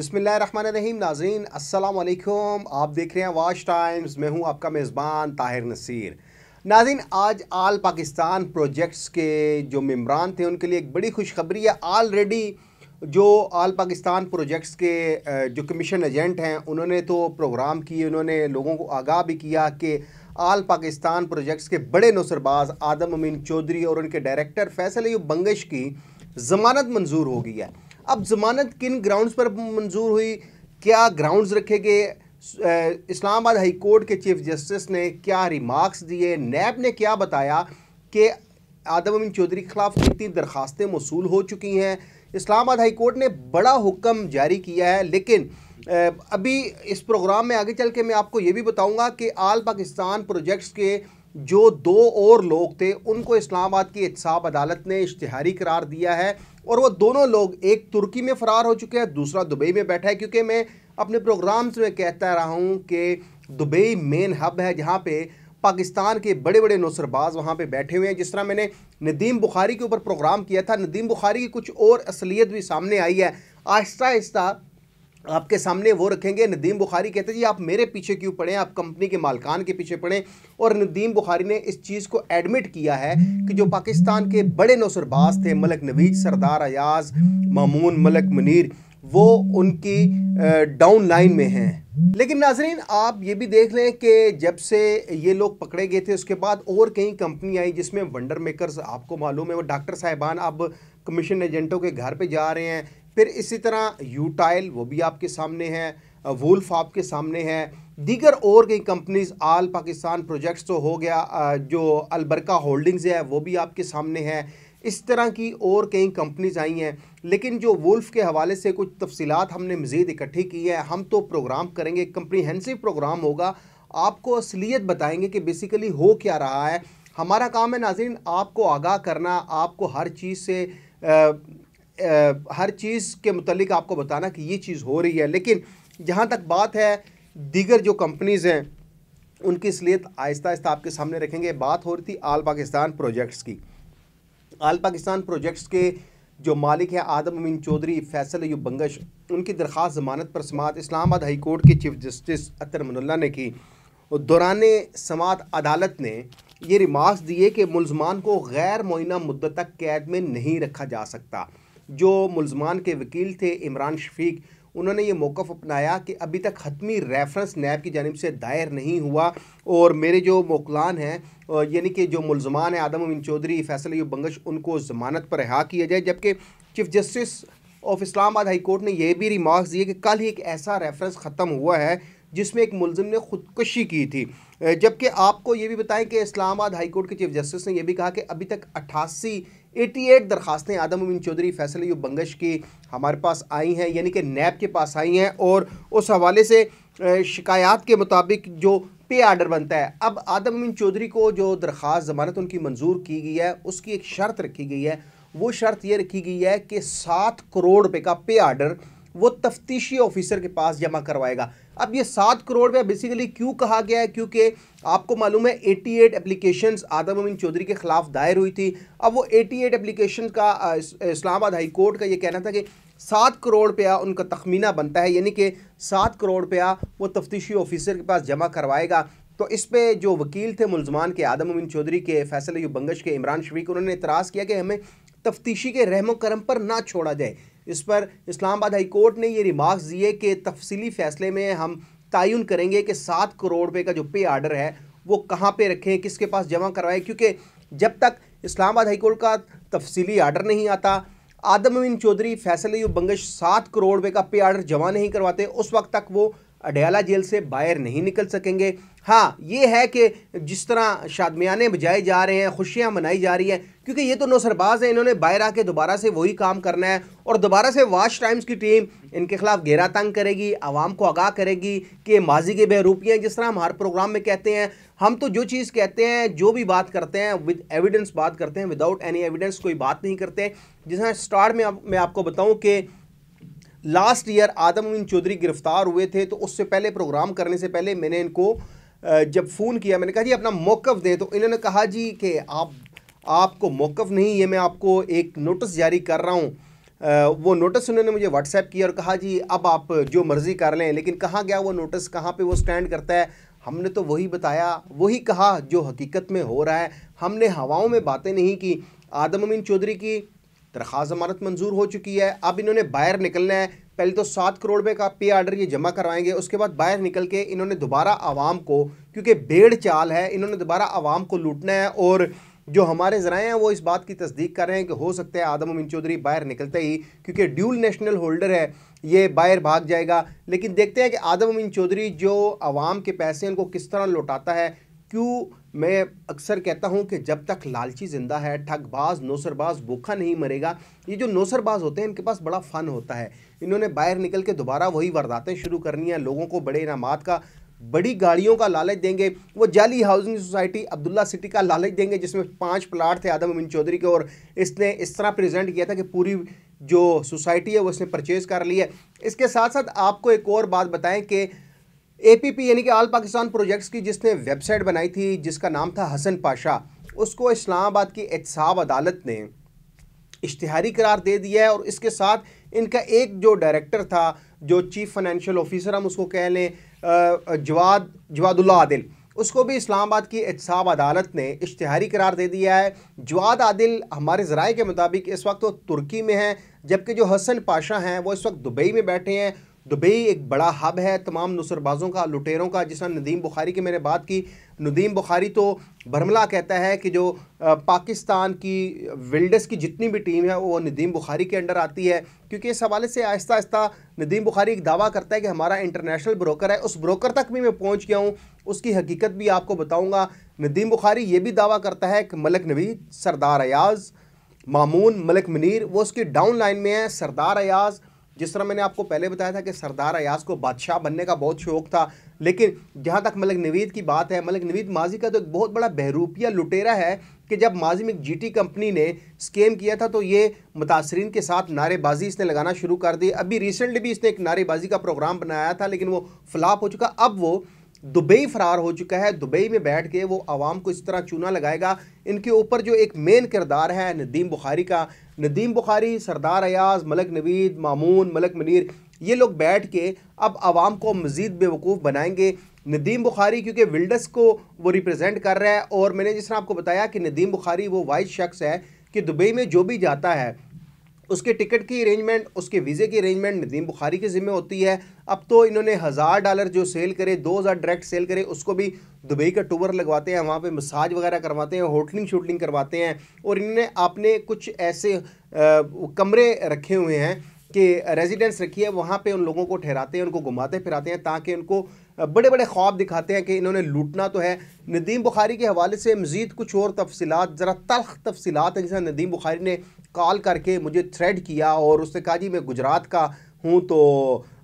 बिसमीम नाजीन असलकुम आप देख रहे हैं वाश टाइम्स मैं हूं आपका मेज़बान ताहिर नसीर नाजीन आज आल पाकिस्तान प्रोजेक्ट्स के जो मम्बरान थे उनके लिए एक बड़ी खुशखबरी है आलरेडी जो आल पाकिस्तान प्रोजेक्ट्स के जो कमीशन एजेंट हैं उन्होंने तो प्रोग्राम किए उन्होंने लोगों को आगाह भी किया कि आल पाकिस्तान प्रोजेक्ट्स के बड़े नौसरबाज आदम अमीन चौधरी और उनके डायरेक्टर फैसल बंगश की ज़मानत मंजूर हो गई है अब ज़मानत किन ग्राउंड्स पर मंजूर हुई क्या ग्राउंड्स रखे गए इस्लामाबाद हाई कोर्ट के चीफ जस्टिस ने क्या रिमार्क्स दिए नैब ने क्या बताया कि आदम अमीन चौधरी के खिलाफ कितनी दरखास्तें मौसू हो चुकी हैं इस्लामाबाद हाई कोर्ट ने बड़ा हुक्म जारी किया है लेकिन अभी इस प्रोग्राम में आगे चल के मैं आपको ये भी बताऊंगा कि आल पाकिस्तान प्रोजेक्ट्स के जो दो और लोग थे उनको इस्लामाबाद की एहसाब अदालत ने इश्तहारी करार दिया है और वो दोनों लोग एक तुर्की में फ़रार हो चुके हैं दूसरा दुबई में बैठा है क्योंकि मैं अपने प्रोग्राम्स में कहता रहा हूँ कि दुबई मेन हब है जहाँ पे पाकिस्तान के बड़े बड़े नौसरबाज वहाँ पे बैठे हुए हैं जिस तरह मैंने नदीम बुखारी के ऊपर प्रोग्राम किया था नदीम बुखारी की कुछ और असलियत भी सामने आई है आहिस्ता आहिस्ता आपके सामने वो रखेंगे नदीम बुखारी कहते जी आप मेरे पीछे क्यों पड़े आप कंपनी के मालकान के पीछे पड़े और नदीम बुखारी ने इस चीज़ को एडमिट किया है कि जो पाकिस्तान के बड़े नौसरबाज थे मलक नवीज सरदार अयाज मामून मलक मुनीर वो उनकी डाउन लाइन में हैं लेकिन नाजरीन आप ये भी देख लें कि जब से ये लोग पकड़े गए थे उसके बाद और कई कंपनी आई जिसमें वंडर मेकर्स आपको मालूम है वो डॉक्टर साहिबान अब कमीशन एजेंटों के घर पे जा रहे हैं फिर इसी तरह यूटाइल वो भी आपके सामने है वुल्फ आपके सामने है दीगर और कई कंपनीज आल पाकिस्तान प्रोजेक्ट्स तो हो गया जो अलबरका होल्डिंग्स है वो भी आपके सामने है इस तरह की और कई कंपनीज आई हैं लेकिन जो वुल्फ के हवाले से कुछ तफसीत हमने मज़ीद इकट्ठी की है हम तो प्रोग्राम करेंगे कंप्रीहेंसिव प्रोग्राम होगा आपको असलियत बताएंगे कि बेसिकली हो क्या रहा है हमारा काम है नाजिन आपको आगाह करना आपको हर चीज़ से आ, हर चीज़ के मतलब आपको बताना कि ये चीज़ हो रही है लेकिन जहाँ तक बात है दीगर जो कंपनीज़ हैं उनकी सलीत आहिस्ता आहिस्ता आपके सामने रखेंगे बात हो रही थी आल पाकिस्तान प्रोजेक्ट्स की आल पाकिस्तान प्रोजेक्ट्स के जो मालिक हैं आदम अमीन चौधरी फैसल अयूब बंगश उनकी दरख्वास्त जमानत पर समात इस्लामाबाद हाई कोर्ट के चीफ जस्टिस अतर मनुल्ला ने की और दौरान समात अदालत ने ये रिमार्क्स दिए कि मुलजमान को गैर मुइना मुद्दत तक कैद में नहीं रखा जा सकता जो मुलजमान के वकील थे इमरान शफीक उन्होंने ये मौक़ अपनाया कि अभी तक हतमी रेफरेंस नैब की जानब से दायर नहीं हुआ और मेरे जो मोकलान हैं यानी कि जो मुलजमान हैं आदम अमिन चौधरी फैसल यू बंगश उनको ज़मानत पर रिहा किया जाए जबकि chief justice of Islamabad high court ने यह भी रिमार्क दिए कि कल ही एक ऐसा रेफरेंस ख़त्म हुआ है जिसमें एक मुलजम ने ख़ुदकशी की थी जबकि आपको ये भी बताएं कि इस्लामाबाद हाई कोर्ट के चीफ जस्टिस ने यह भी कहा कि अभी तक अट्ठासी 88 दरखास्तें आदम उमिन चौधरी फैसल यू बंगश की हमारे पास आई हैं यानी कि नैब के पास आई हैं और उस हवाले से शिकायात के मुताबिक जो पे आर्डर बनता है अब आदम उमिन चौधरी को जो दरख्वास्त ज़मानत उनकी मंजूर की गई है उसकी एक शर्त रखी गई है वो शर्त ये रखी गई है कि सात करोड़ रुपये का पे आर्डर वो तफ्तीशी ऑफिसर के पास जमा करवाएगा अब ये सात करोड़ रुपया बेसिकली क्यों कहा गया है क्योंकि आपको मालूम है 88 एट एप्लीकेशन आदम अमीन चौधरी के खिलाफ दायर हुई थी अब वो 88 एट एप्लीकेशन का इस्लामाबाद हाई कोर्ट का ये कहना था कि सात करोड़ रुपया उनका तखमीना बनता है यानी कि सात करोड़ रुपया वो तफ्तीशी ऑफिसर के पास जमा करवाएगा तो इस पे जो वकील थे मुलजमान के आदम अमीन चौधरी के फैसल बंगश के इमरान शफीक उन्होंने इतराज़ किया कि हमें तफ्तीशी के रहमो करम पर ना छोड़ा जाए इस पर इस्लामाबाद हाईकोर्ट ने ये रिमार्क्स दिए कि तफसली फैसले में हम तयन करेंगे कि सात करोड़ रुपये का जो पे आर्डर है वो कहाँ पे रखें किसके पास जमा करवाएं क्योंकि जब तक इस्लामाबाद हाईकोर्ट का तफसली आर्डर नहीं आता आदम चौधरी फैसले बंगश सात करोड़ रुपये का पे आर्डर जमा नहीं करवाते उस वक्त तक वो अडयाला जेल से बाहर नहीं निकल सकेंगे हाँ ये है कि जिस तरह शादमियाने बजाए जा रहे हैं खुशियाँ मनाई जा रही हैं क्योंकि ये तो नौसरबाज हैं इन्होंने बाहर आके दोबारा से वही काम करना है और दोबारा से वाश टाइम्स की टीम इनके खिलाफ घेरा तंग करेगी आवाम को आगाह करेगी कि माजी के बहरूपियाँ जिस तरह हम हर प्रोग्राम में कहते हैं हम तो जो चीज़ कहते हैं जो भी बात करते हैं विद एविडेंस बात करते हैं विदाउट एनी एविडेंस कोई बात नहीं करते जिस स्टार्ट में आप, मैं आपको बताऊँ कि लास्ट ईयर आदम अमीन चौधरी गिरफ्तार हुए थे तो उससे पहले प्रोग्राम करने से पहले मैंने इनको जब फ़ोन किया मैंने कहा जी अपना मौक़ दें तो इन्होंने कहा जी कि आप आपको मौक़ नहीं ये मैं आपको एक नोटिस जारी कर रहा हूँ वो नोटिस उन्होंने मुझे व्हाट्सएप किया और कहा जी अब आप जो मर्ज़ी कर लें लेकिन कहाँ गया वो नोटिस कहाँ पे वो स्टैंड करता है हमने तो वही बताया वही कहा जो हकीकत में हो रहा है हमने हवाओं में बातें नहीं की आदम अमीन चौधरी की दरख्वास्त जमानत मंजूर हो चुकी है अब इन्होंने बाहर निकलना है पहले तो सात करोड़ रुपये का पे आर्डर ये जमा करवाएंगे उसके बाद बाहर निकल के इन्होंने दोबारा आवाम को क्योंकि भेड़ चाल है इन्होंने दोबारा आवाम को लूटना है और जो हमारे जराए हैं वो इस बात की तस्दीक कर रहे हैं कि हो सकता है आदम अमीन चौधरी बाहर निकलते ही क्योंकि ड्यूल नेशनल होल्डर है ये बाहर भाग जाएगा लेकिन देखते हैं कि आदम अमीन चौधरी जो आवाम के पैसे उनको किस तरह लौटाता है क्यों मैं अक्सर कहता हूं कि जब तक लालची ज़िंदा है ठगबाज नौसरबाज भूखा नहीं मरेगा ये जो नौसरबाज होते हैं इनके पास बड़ा फ़न होता है इन्होंने बाहर निकल के दोबारा वही वारदातें शुरू करनी है लोगों को बड़े इनाम का बड़ी गाड़ियों का लालच देंगे वो जाली हाउसिंग सोसाइटी अब्दुल्ला सिटी का लालच देंगे जिसमें पाँच प्लाट थे आदम अमीन चौधरी के और इसने इस तरह प्रजेंट किया था कि पूरी जो सोसाइटी है वो इसने परचेज़ कर ली है इसके साथ साथ आपको एक और बात बताएँ कि एपीपी यानी कि आल पाकिस्तान प्रोजेक्ट्स की जिसने वेबसाइट बनाई थी जिसका नाम था हसन पाशा उसको इस्लामाबाद की एहसाब अदालत ने इश्तहारी करार दे दिया है और इसके साथ इनका एक जो डायरेक्टर था जो चीफ फाइनेंशियल ऑफिसर हम उसको कह लें जवाद जवादुल्ला आदिल उसको भी इस्लामाबाद की एहसाब अदालत ने इश्तहारी करार दे दिया है जवाद आदिल हमारे ज़राए के मुताबिक इस वक्त वो तुर्की में हैं जबकि जो हसन पाशा हैं वो इस वक्त दुबई में बैठे हैं दुबई एक बड़ा हब है तमाम नुसरबाज़ों का लुटेरों का जिस तरह नदीम बुखारी की मैंने बात की नदीम बुखारी तो बर्मला कहता है कि जो पाकिस्तान की विल्डस की जितनी भी टीम है वो नदीम बुखारी के अंडर आती है क्योंकि इस हवाले से आहिस्ता आहिस्ता नदीम बुखारी एक दावा करता है कि हमारा इंटरनेशनल ब्रोकर है उस ब्रोकर तक भी मैं पहुँच गया हूँ उसकी हकीकत भी आपको बताऊँगा नदीम बुखारी ये भी दावा करता है कि मलक नवीद सरदार अयाज़ मामून मलिक मनीर वो उसकी डाउन लाइन में है सरदार अयाज़ जिस तरह मैंने आपको पहले बताया था कि सरदार अयाज को बादशाह बनने का बहुत शौक था लेकिन जहाँ तक मलिक नवीद की बात है मलिक नवीद माजी का तो एक बहुत बड़ा बहरूपिया लुटेरा है कि जब माजी में एक जी कंपनी ने स्कैम किया था तो ये मुतासरीन के साथ नारेबाजी इसने लगाना शुरू कर दी अभी रिसेंटली भी इसने एक नारेबाजी का प्रोग्राम बनाया था लेकिन वो फ्लाप हो चुका अब वो दुबई फरार हो चुका है दुबई में बैठ के वो आवाम को इस तरह चूना लगाएगा इनके ऊपर जो एक मेन किरदार है नदीम बुखारी का नदीम बुखारी सरदार अयाज मलक नवीद मामून मलक मनीर ये लोग बैठ के अब आवाम को मज़ीद बेवकूफ़ बनाएंगे नदीम बुखारी क्योंकि विल्डस को वो रिप्रेजेंट कर रहा है और मैंने जिस तरह आपको बताया कि नदीम बुखारी वो वाइस शख्स है कि दुबई में जो भी जाता है उसके टिकट की अरेंजमेंट उसके वीज़े की अरेंजमेंट नदीम बुखारी के ज़िम्मे होती है अब तो इन्होंने हज़ार डॉलर जो सेल करे दो हज़ार डायरेक्ट सेल करे उसको भी दुबई का टूर लगवाते हैं वहाँ पे मसाज वगैरह करवाते हैं होटलिंग शूटलिंग करवाते हैं और इन्होंने अपने कुछ ऐसे आ, कमरे रखे हुए हैं कि रेजिडेंस रखी है वहाँ पर उन लोगों को ठहराते हैं उनको घुमाते फिराते हैं ताकि उनको बड़े बड़े ख्वाब दिखाते हैं कि इन्होंने लूटना तो है नदीम बुखारी के हवाले से मज़ीद कुछ और तफसलत ज़रा तलख तफसलत हैं जैसे नदीम बुखारी ने कॉल करके मुझे थ्रेड किया और उसने कहा जी मैं गुजरात का हूँ तो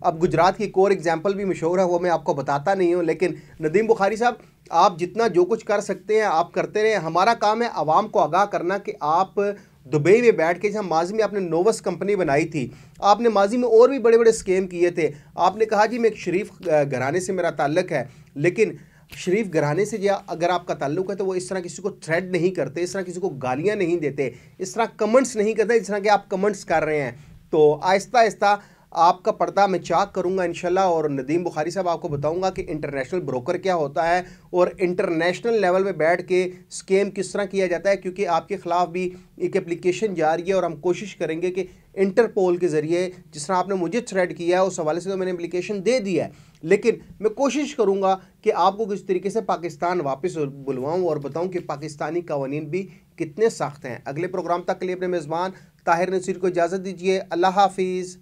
अब गुजरात की कोर एग्ज़ाम्पल भी मशहूर है वो मैं आपको बताता नहीं हूँ लेकिन नदीम बुखारी साहब आप जितना जो कुछ कर सकते हैं आप करते रहें हमारा काम है आवाम को आगाह करना कि आप दुबई में बैठ के जहाँ माजी में आपने नोवस कंपनी बनाई थी आपने माजी में और भी बड़े बड़े स्केम किए थे आपने कहा जी मैं एक शरीफ घराने से मेरा ताल्लक है लेकिन शरीफ घराने से या अगर आपका ताल्लुक है तो वो इस तरह किसी को थ्रेड नहीं करते इस तरह किसी को गालियाँ नहीं देते इस तरह कमेंट्स नहीं करते इस तरह के आप कमेंट्स कर रहे हैं तो आहिस्ता आहिस्ता आपका पर्दा मैं चाक करूँगा इन और नदीम बुखारी साहब आपको बताऊँगा कि इंटरनेशनल ब्रोकर क्या होता है और इंटरनेशनल लेवल पर बैठ के स्कैम किस तरह किया जाता है क्योंकि आपके ख़िलाफ़ भी एक एप्लीकेशन जा रही है और हम कोशिश करेंगे कि इंटरपोल के ज़रिए जिस तरह आपने मुझे थ्रेड किया है उस हवाले से तो मैंने एप्लीकेशन दे दिया है लेकिन मैं कोशिश करूँगा कि आपको किस तरीके से पाकिस्तान वापस बुलवाऊँ और बताऊँ कि पाकिस्तानी कवानीन भी कितने सख्त हैं अगले प्रोग्राम तक के लिए अपने मेज़बान ताहिर नसीर को इजाज़त दीजिए अल्लाह हाफिज़